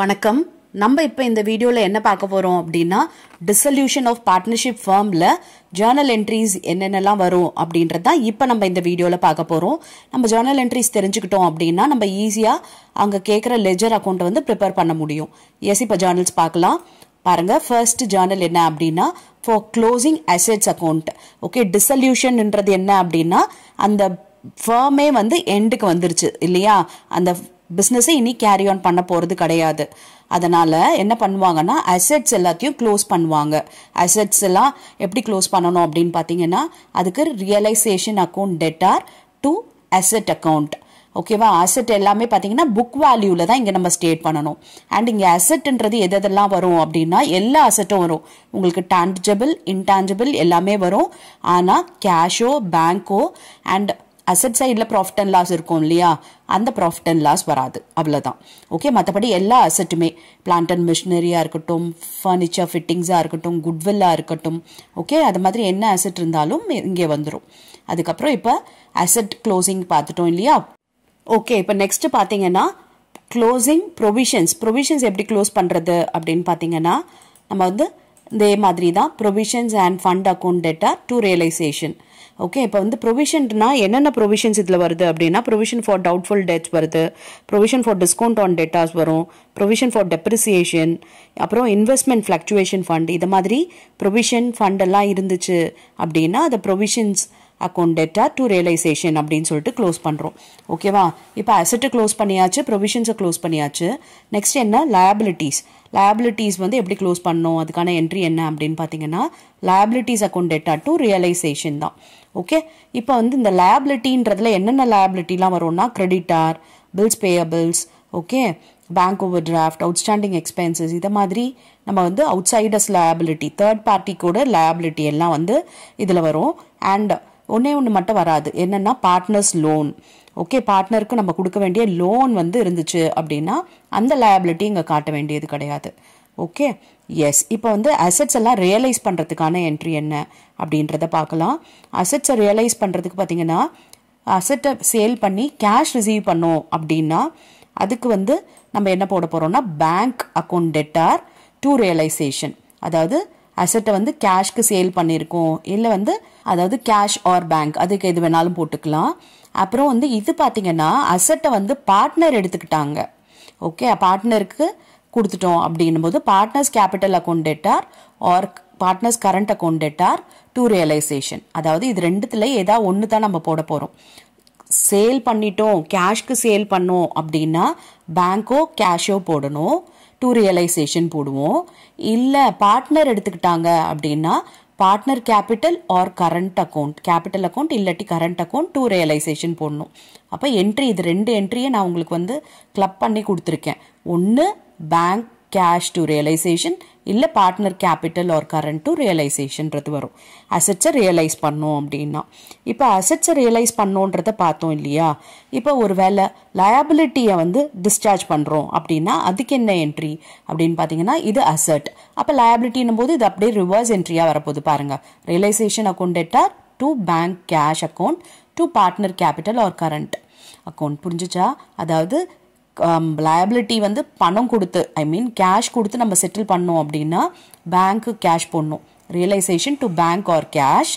வணக்கம் நம்ம இப்போ இந்த வீடியோவில் என்ன பார்க்க போகிறோம் அப்படின்னா டிசல்யூஷன் ஆஃப் பார்ட்னர்ஷிப் ஃபார்மில் ஜேர்னல் என்ட்ரிஸ் என்னென்னலாம் வரும் அப்படின்றது தான் இப்போ நம்ம இந்த வீடியோவில் பார்க்க போகிறோம் நம்ம ஜேர்னல் என்ட்ரிஸ் தெரிஞ்சுக்கிட்டோம் அப்படின்னா நம்ம ஈஸியாக அங்கே கேட்குற லெஜர் அக்கௌண்ட்டை வந்து ப்ரிப்பேர் பண்ண முடியும் எஸ் இப்போ ஜேர்னல்ஸ் பார்க்கலாம் பாருங்கள் ஃபர்ஸ்ட் ஜேர்னல் என்ன அப்படின்னா for closing assets account okay டிசல்யூஷன்ன்றது என்ன அப்படின்னா அந்த ஃபர்மே வந்து எண்டுக்கு வந்துருச்சு இல்லையா அந்த பிஸ்னஸை இனி கேரி ஆன் பண்ண போகிறது கிடையாது அதனால் என்ன பண்ணுவாங்கன்னா அசட்ஸ் எல்லாத்தையும் க்ளோஸ் பண்ணுவாங்க அசட்ஸ் எல்லாம் எப்படி க்ளோஸ் பண்ணணும் அப்படின்னு பார்த்தீங்கன்னா அதுக்கு realisation account debtor to asset account ஓகேவா அசட் எல்லாமே பார்த்தீங்கன்னா புக் வேல்யூவில் தான் இங்கே நம்ம ஸ்டேட் பண்ணணும் அண்ட் இங்கே அசட்ன்றது எது எதெல்லாம் வரும் அப்படின்னா எல்லா அசட்டும் வரும் உங்களுக்கு டான்ஜபிள் இன்டான்ஜபிள் எல்லாமே வரும் ஆனால் கேஷோ பேங்கோ அண்ட் அசட் சைடில் ப்ராஃபிட் அண்ட் லாஸ் இருக்கும் இல்லையா அந்த ப்ராஃபிட் அண்ட் லாஸ் வராது அவ்வளோதான் ஓகே மற்றபடி எல்லா அசட்டுமே பிளான்ட் அண்ட் மிஷினரியாக இருக்கட்டும் ஃபர்னிச்சர் ஃபிட்டிங்ஸாக இருக்கட்டும் குட்வில்லாக இருக்கட்டும் ஓகே அது மாதிரி என்ன அசட் இருந்தாலும் இங்கே வந்துடும் அதுக்கப்புறம் இப்போ அசட் க்ளோசிங் பார்த்துட்டோம் இல்லையா ஓகே இப்போ நெக்ஸ்ட் பார்த்தீங்கன்னா க்ளோசிங் ப்ரொவிஷன்ஸ் ப்ரொவிஷன்ஸ் எப்படி க்ளோஸ் பண்ணுறது அப்படின்னு பார்த்தீங்கன்னா நம்ம வந்து இதே மாதிரி தான் provisions and fund account debtor to realisation okay இப்போ வந்து ப்ரொவிஷன்னா என்னென்ன ப்ரொவிஷன்ஸ் இதில் வருது அப்படின்னா ப்ரொவிஷன் ஃபார் டவுட்ஃபுல் டெட்ஸ் வருது provision for discount on debtors வரும் ப்ரொவிஷன் ஃபார் டெப்ரிசியேஷன் அப்புறம் இன்வெஸ்ட்மெண்ட் ஃப்ளக்சுவேஷன் ஃபண்ட் இது மாதிரி ப்ரொவிஷன் ஃபண்ட் எல்லாம் இருந்துச்சு அப்படின்னா அதை provisions account debtor to realisation அப்படின்னு சொல்லிட்டு க்ளோஸ் பண்ணுறோம் ஓகேவா இப்போ அசெட்டை க்ளோஸ் பண்ணியாச்சு ப்ரொவிஷன்ஸை க்ளோஸ் பண்ணியாச்சு நெக்ஸ்ட் என்ன லயபிலிட்டிஸ் லயபிலிட்டிஸ் வந்து எப்படி க்ளோஸ் பண்ணோம் அதுக்கான என்ட்ரி என்ன அப்படின்னு பார்த்தீங்கன்னா liabilities account debtor to realisation தான் ஓகே இப்போ வந்து இந்த லேபிலிட்டின்றதுல என்னென்ன லேபிலிட்டிலாம் வரும்னா creditor bills payables okay bank overdraft outstanding expenses இதை மாதிரி நம்ம வந்து அவுட் சைடர்ஸ் லேபிலிட்டி தேர்ட் பார்ட்டிக்கோட லேபிலிட்டி எல்லாம் வந்து இதில் வரும் அண்ட் ஒன்றே ஒன்று மட்டும் வராது என்னென்னா பார்ட்னர்ஸ் லோன் ஓகே பார்ட்னருக்கு நம்ம கொடுக்க வேண்டிய லோன் வந்து இருந்துச்சு அப்படின்னா அந்த லயபிலிட்டி இங்கே காட்ட வேண்டியது கிடையாது ஓகே எஸ் இப்போ வந்து அசட்ஸ் எல்லாம் ரியலைஸ் பண்ணுறதுக்கான என்ட்ரி என்ன அப்படின்றத பார்க்கலாம் அசட்ஸை ரியலைஸ் பண்ணுறதுக்கு பார்த்தீங்கன்னா அசட்டை சேல் பண்ணி கேஷ் ரிசீவ் பண்ணோம் அப்படின்னா அதுக்கு வந்து நம்ம என்ன போட போகிறோம்னா bank account debtor to realisation அதாவது அசட்டை வந்து கேஷ்க்கு சேல் பண்ணியிருக்கோம் இல்லை வந்து அதாவது கேஷ் ஆர் பேங்க் அதுக்கு எது வேணாலும் போட்டுக்கலாம் அப்புறம் வந்து இது பார்த்தீங்கன்னா அசட்டை வந்து பார்ட்னர் எடுத்துக்கிட்டாங்க ஓகே பார்ட்னருக்கு கொடுத்துட்டோம் அப்படின்னும் போது partners capital account debtor or partners current account debtor to realisation அதாவது இது ரெண்டுத்துல ஏதாவது ஒன்று தான் நம்ம போட போகிறோம் சேல் பண்ணிட்டோம் கேஷ்க்கு சேல் பண்ணோம் அப்படின்னா பேங்க்கோ கேஷோ போடணும் டு ரியலைசேஷன் போடுவோம் இல்லை பார்ட்னர் எடுத்துக்கிட்டாங்க அப்படின்னா partner capital or current account capital account இல்லாட்டி கரண்ட் அக்கௌண்ட் டூ ரியலைசேஷன் போடணும் அப்போ என்ட்ரி இது ரெண்டு என்ட்ரியை நான் உங்களுக்கு வந்து கிளப் பண்ணி கொடுத்துருக்கேன் ஒன்று பேங்க் கேஷ் டு ரியலைசேஷன் இல்லை partner capital or current to ரியலைசேஷன்றது வரும் அசட்ஸை ரியலைஸ் பண்ணோம் அப்படின்னா இப்போ அசட்ஸை ரியலைஸ் பண்ணோன்றத பார்த்தோம் இல்லையா இப்போ ஒரு வேலை லயபிலிட்டியை வந்து டிஸ்சார்ஜ் பண்ணுறோம் அப்படின்னா அதுக்கு என்ன என்ட்ரி அப்படின்னு பார்த்தீங்கன்னா இது அசட் அப்போ லயபிலிட்டின்னும் போது இது அப்படியே ரிவர்ஸ் என்ட்ரியாக வரப்போகுது பாருங்கள் realisation account debtor to bank cash account to partner capital or current account புரிஞ்சுச்சா அதாவது லயபிலிட்டி um, வந்து பணம் கொடுத்து ஐ மீன் கேஷ் கொடுத்து நம்ம செட்டில் பண்ணோம் அப்படின்னா பேங்க்கு கேஷ் போடணும் realisation to bank or cash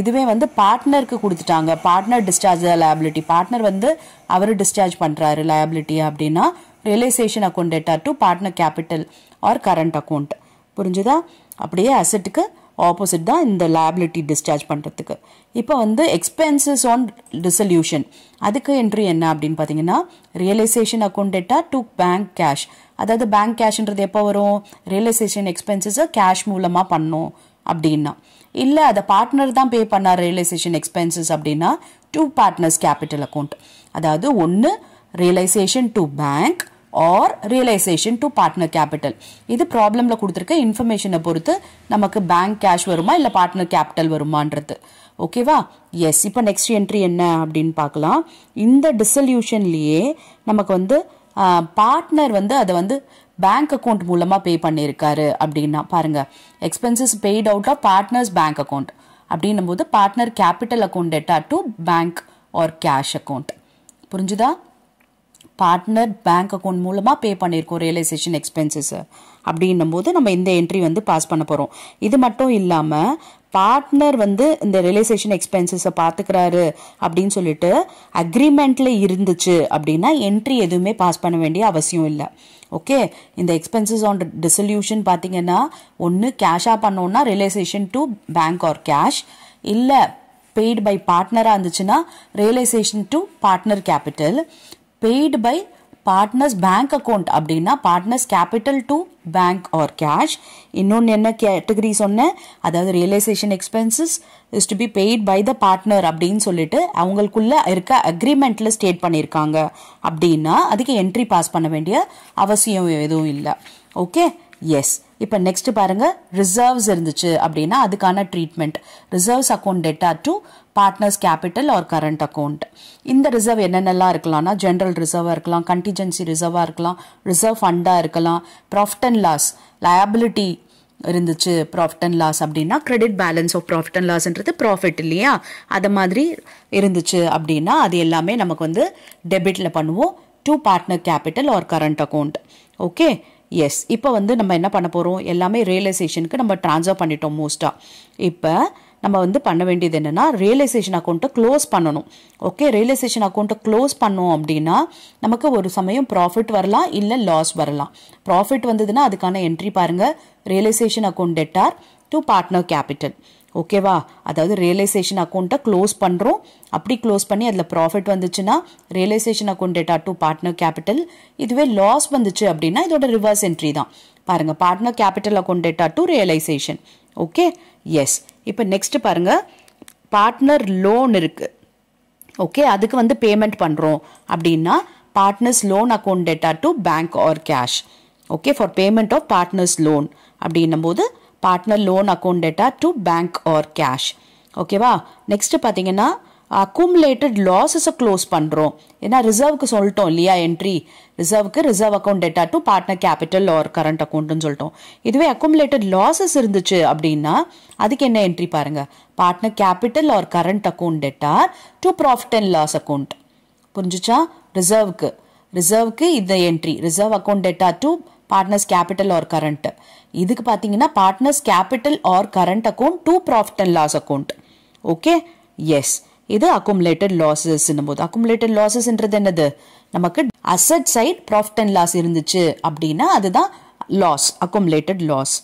இதுவே வந்து பார்ட்னருக்கு கொடுத்துட்டாங்க பார்ட்னர் டிஸ்சார்ஜ் லயபிலிட்டி பார்ட்னர் வந்து அவர் டிஸ்சார்ஜ் பண்ணுறாரு லயபிலிட்டி அப்படின்னா realisation account debtor to partner capital or current account புரிஞ்சுதா அப்படியே அசட்டுக்கு ஆப்போசிட் தான் இந்த லேபிலிட்டி டிஸ்சார்ஜ் பண்ணுறதுக்கு இப்போ வந்து எக்ஸ்பென்சஸ் ஆன் டிசல்யூஷன் அதுக்கு என்ட்ரி என்ன அப்படின்னு பார்த்தீங்கன்னா realisation account debtor to bank cash அதாவது பேங்க் கேஷ்ன்றது எப்போ வரும் ரியலைசேஷன் எக்ஸ்பென்சஸை கேஷ் மூலமாக பண்ணும் அப்படின்னா இல்லை அதை பார்ட்னர் தான் பே பண்ணார் ரியலைசேஷன் எக்ஸ்பென்சஸ் அப்படின்னா டூ பார்ட்னர்ஸ் கேபிட்டல் அக்கௌண்ட் அதாவது ஒன்று realisation to bank or realisation to partner capital இது ப்ராப்ளமில் கொடுத்துருக்க இன்ஃபர்மேஷனை பொறுத்து நமக்கு பேங்க் கேஷ் வருமா இல்லை பார்ட்னர் கேபிட்டல் வருமான்றது ஓகேவா எஸ் இப்போ நெக்ஸ்ட் என்ட்ரி என்ன அப்படின்னு பார்க்கலாம் இந்த டிசல்யூஷன்லேயே நமக்கு வந்து பார்ட்னர் வந்து அதை வந்து பேங்க் அக்கௌண்ட் மூலமாக பே பண்ணியிருக்காரு அப்படின்னா பாருங்கள் expenses paid out of partners bank account அப்படின்னும் போது partner capital account debtor to bank or cash account புரிஞ்சுதா பார்ட்னர் பேங்க் அக்கௌண்ட் மூலமாக பே பண்ணியிருக்கோம் ரியலைசேஷன் எக்ஸ்பென்சஸ் அப்படின்னும் போது நம்ம இந்த என்ட்ரி வந்து பாஸ் பண்ண போகிறோம் இது மட்டும் இல்லாமல் பார்ட்னர் வந்து இந்த ரியலைசேஷன் எக்ஸ்பென்சஸை பார்த்துக்கிறாரு அப்படின்னு சொல்லிட்டு அக்ரிமெண்ட்டில் இருந்துச்சு அப்படின்னா என்ட்ரி எதுவுமே பாஸ் பண்ண வேண்டிய அவசியம் இல்லை ஓகே இந்த எக்ஸ்பென்சஸ் ஆன் டிசல்யூஷன் பார்த்தீங்கன்னா ஒன்று கேஷாக பண்ணோன்னா realisation to bank or cash இல்லை பெய்டு பை பார்ட்னராக இருந்துச்சுன்னா realisation to partner capital paid by partners bank account அப்படின்னா partners capital to bank or cash இன்னொன்று என்ன கேட்டகரி சொன்னேன் அதாவது realisation expenses is to be paid by the partner அப்படின்னு சொல்லிட்டு அவங்களுக்குள்ள இருக்க அக்ரிமெண்ட்ல ஸ்டேட் பண்ணியிருக்காங்க அப்படின்னா அதுக்கு என்ட்ரி பாஸ் பண்ண வேண்டிய அவசியம் எதுவும் இல்லை ஓகே எஸ் இப்போ நெக்ஸ்ட் பாருங்க ரிசர்வ்ஸ் இருந்துச்சு அப்படின்னா அதுக்கான treatment reserves account debtor to partners capital or current account இந்த ரிசர்வ் என்னென்னலாம் இருக்கலாம்னா ஜென்ரல் ரிசர்வாக இருக்கலாம் கண்டிஜென்சி ரிசர்வாக இருக்கலாம் ரிசர்வ் ஃபண்டாக இருக்கலாம் ப்ராஃபிட் அண்ட் லாஸ் லயபிலிட்டி இருந்துச்சு ப்ராஃபிட் அண்ட் லாஸ் அப்படின்னா credit balance of profit and லாஸ்ன்றது ப்ராஃபிட் இல்லையா அது மாதிரி இருந்துச்சு அப்படின்னா அது எல்லாமே நமக்கு வந்து டெபிட்டில் பண்ணுவோம் to partner capital or current account okay yes இப்போ வந்து நம்ம என்ன பண்ண போகிறோம் எல்லாமே ரியலைசேஷனுக்கு நம்ம ட்ரான்ஸ்ஃபர் பண்ணிட்டோம் மோஸ்ட்டாக இப்போ நம்ம வந்து பண்ண வேண்டியது என்னென்னா ரியலைசேஷன் அக்கௌண்ட்டை க்ளோஸ் பண்ணணும் ஓகே ரியலைசேஷன் அக்கௌண்ட்டை க்ளோஸ் பண்ணோம் அப்படின்னா நமக்கு ஒரு சமயம் ப்ராஃபிட் வரலாம் இல்லை லாஸ் வரலாம் ப்ராஃபிட் வந்ததுன்னா அதுக்கான என்ட்ரி பாருங்கள் realisation account debtor to partner capital ஓகேவா அதாவது ரியலைசேஷன் அக்கௌண்ட்டை க்ளோஸ் பண்ணுறோம் அப்படி க்ளோஸ் பண்ணி அதில் ப்ராஃபிட் வந்துச்சுன்னா realisation account debtor to partner capital இதுவே லாஸ் வந்துச்சு அப்படின்னா இதோட ரிவர்ஸ் என்ட்ரி தான் பாருங்கள் partner capital account debtor to realisation okay yes இப்போ நெக்ஸ்ட் பாருங்கள் பார்ட்னர் லோன் இருக்குது ஓகே அதுக்கு வந்து பேமெண்ட் பண்ணுறோம் அப்படின்னா partners loan account debtor to bank or cash okay for payment of partners loan அப்படின்னும் போது partner loan account debtor to bank or cash ஓகேவா நெக்ஸ்ட் பார்த்தீங்கன்னா அக்குமுலேட்டட் லாஸஸை க்ளோஸ் பண்ணுறோம் ஏன்னா ரிசர்வ்க்கு சொல்லிட்டோம் இல்லையா என்ட்ரி ரிசர்வ்க்கு reserve account debtor to partner capital or current அக்கௌண்ட்டுன்னு சொல்லிட்டோம் இதுவே அக்குமுலேட்டட் லாஸஸ் இருந்துச்சு அப்படின்னா அதுக்கு என்ன என்ட்ரி பாருங்க partner capital or current account debtor to profit and loss account புரிஞ்சிச்சா ரிசர்வ்க்கு ரிசர்வ்க்கு இந்த entry reserve account debtor to partners capital or current இதுக்கு பார்த்தீங்கன்னா partners capital or current account to profit and loss account okay yes இது accumulated லாஸஸ்ன்னும் போது accumulated லாஸஸ்ன்றது என்னது நமக்கு asset side profit and loss இருந்துச்சு அப்படின்னா அதுதான் லாஸ் அக்குமுலேட்டட் லாஸ்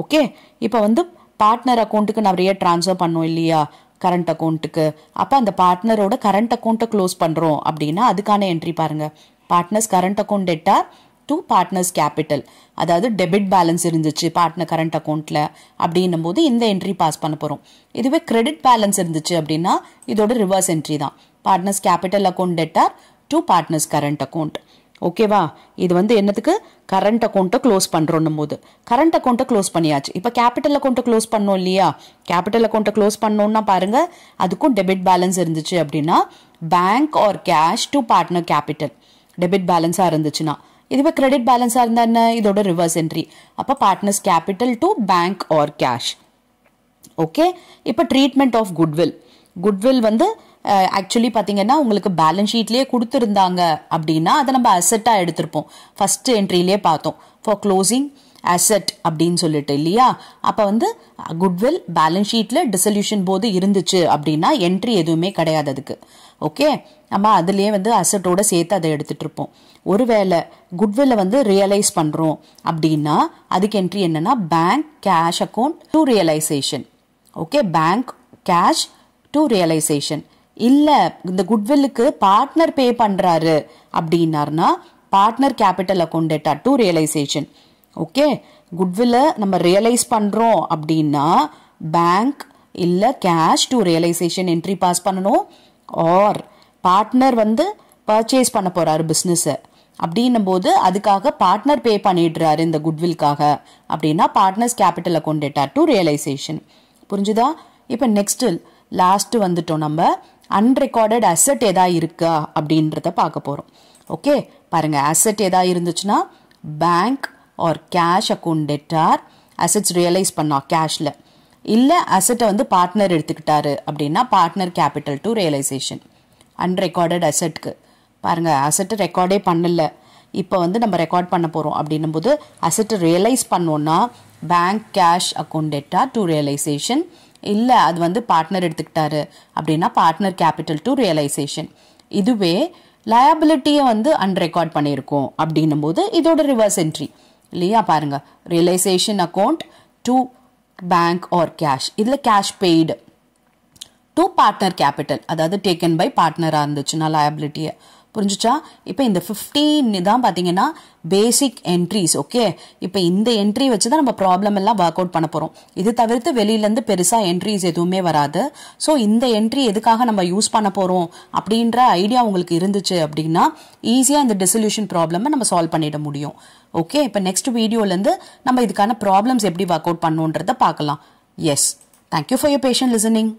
ஓகே இப்போ வந்து பார்ட்னர் அக்கௌண்ட்டுக்கு நிறைய ட்ரான்ஸ்ஃபர் பண்ணோம் இல்லையா கரண்ட் அக்கௌண்ட்டுக்கு அப்போ அந்த பார்ட்னரோட கரண்ட் அக்கௌண்ட்டை க்ளோஸ் பண்ணுறோம் அப்படின்னா அதுக்கான என்ட்ரி பாருங்கள் partners current account debtor to partners capital அதாவது டெபிட் பேலன்ஸ் இருந்துச்சு பார்ட்னர் கரண்ட் அக்கௌண்ட்டில் அப்படின்னும் போது இந்த என்ட்ரி பாஸ் பண்ண போகிறோம் இதுவே கிரெடிட் பேலன்ஸ் இருந்துச்சு அப்படின்னா இதோட ரிவர்ஸ் என்ட்ரி தான் partners capital account debtor to partners current account ஓகேவா இது வந்து என்னத்துக்கு கரண்ட் அக்கௌண்ட்டை க்ளோஸ் பண்ணுறோன்னும் போது கரண்ட் அக்கௌண்ட்டை க்ளோஸ் பண்ணியாச்சு இப்போ கேபிட்டல் அக்கௌண்ட்டை க்ளோஸ் பண்ணோம் இல்லையா கேபிட்டல் அக்கௌண்ட்டை க்ளோஸ் பண்ணோன்னா பாருங்கள் அதுக்கும் டெபிட் பேலன்ஸ் இருந்துச்சு அப்படின்னா bank or cash to partner capital debit பேலன்ஸாக இருந்துச்சுன்னா இதுவே கிரெடிட் பேலன்ஸாக இருந்தால் என்ன இதோட ரிவர்ஸ் என்ட்ரி அப்போ partners capital to bank or cash okay இப்போ ட்ரீட்மெண்ட் ஆஃப் குட்வில் குட்வில் வந்து ஆக்சுவலி பார்த்தீங்கன்னா உங்களுக்கு பேலன்ஸ் ஷீட்லேயே கொடுத்துருந்தாங்க அப்படின்னா அதை நம்ம அசெட்டாக எடுத்திருப்போம் ஃபஸ்ட்டு என்ட்ரியிலே பார்த்தோம் ஃபார் க்ளோசிங் அசெட் அப்படின்னு சொல்லிட்டு இல்லையா அப்போ வந்து குட்வில் பேலன்ஸ் ஷீட்டில் டிசல்யூஷன் போது இருந்துச்சு அப்படின்னா என்ட்ரி எதுவுமே கிடையாது அதுக்கு ஓகே நம்ம அதுலேயே வந்து அசட்டோட சேர்த்து அதை எடுத்துகிட்டு இருப்போம் ஒருவேளை குட்வில்ல வந்து ரியலைஸ் பண்ணுறோம் அப்படின்னா அதுக்கு என்ட்ரி என்னன்னா bank cash account to realisation okay bank cash to realisation இல்லை இந்த குட்வில்லுக்கு பார்ட்னர் பே பண்ணுறாரு அப்படின்னாருனா partner capital account debtor to realisation okay குட்வில்லை நம்ம ரியலைஸ் பண்ணுறோம் அப்படின்னா பேங்க் இல்லை cash to realisation entry pass பண்ணணும் ஆர் பார்ட்னர் வந்து பர்ச்சேஸ் பண்ண போகிறாரு பிஸ்னஸை அப்படின்னும் போது அதுக்காக பார்ட்னர் பே பண்ணிடுறாரு இந்த குட்வில்காக அப்படின்னா பார்ட்னர்ஸ் கேபிட்டலை கொண்டுட்டார் டு ரியலைசேஷன் புரிஞ்சுதா இப்போ நெக்ஸ்ட்டு லாஸ்ட்டு வந்துட்டோம் நம்ம அன்ரெக்கார்டட் அசட் எதா இருக்கா அப்படின்றத பார்க்க போகிறோம் ஓகே பாருங்கள் அசட் எதா இருந்துச்சுன்னா bank or cash account debtor assets realise பண்ணா கேஷில் இல்லை அசட்டை வந்து பார்ட்னர் எடுத்துக்கிட்டாரு அப்படின்னா partner capital to realisation unrecorded அசட்க்கு பாருங்கள் அசட்டை ரெக்கார்டே பண்ணல இப்போ வந்து நம்ம ரெக்கார்ட் பண்ண போகிறோம் அப்படின்னும் போது அசட்டை ரியலைஸ் பண்ணோன்னா bank cash account debtor to realisation இல்லை அது வந்து பார்ட்னர் எடுத்துக்கிட்டாரு அப்படின்னா பார்ட்னர் கேபிட்டல் டு ரியலைசேஷன் இதுவே லயபிலிட்டியை வந்து அன்ரெக்கார்ட் பண்ணியிருக்கோம் அப்படின்னும் போது இதோட ரிவர்ஸ் என்ட்ரி இல்லையா பாருங்க realisation account to bank or cash இதில் cash paid to partner capital அதாவது டேக்கன் பை பார்ட்னராக இருந்துச்சுன்னா லயபிலிட்டியை புரிஞ்சுச்சா இப்போ இந்த ஃபிஃப்டீன் தான் பார்த்தீங்கன்னா பேசிக் என்ட்ரிஸ் ஓகே இப்போ இந்த என்ட்ரி வச்சு தான் நம்ம ப்ராப்ளம் எல்லாம் ஒர்க் அவுட் பண்ண போகிறோம் இது தவிர்த்து வெளியிலேருந்து பெருசாக என்ட்ரிஸ் எதுவுமே வராது ஸோ இந்த என்ட்ரி எதுக்காக நம்ம யூஸ் பண்ண போகிறோம் அப்படின்ற ஐடியா உங்களுக்கு இருந்துச்சு அப்படின்னா ஈஸியாக இந்த டிசல்யூஷன் ப்ராப்ளமை நம்ம சால்வ் பண்ணிட முடியும் ஓகே இப்போ நெக்ஸ்ட் வீடியோலேருந்து நம்ம இதுக்கான ப்ராப்ளம்ஸ் எப்படி ஒர்க் அவுட் பண்ணுன்றதை பார்க்கலாம் yes thank you for your patience listening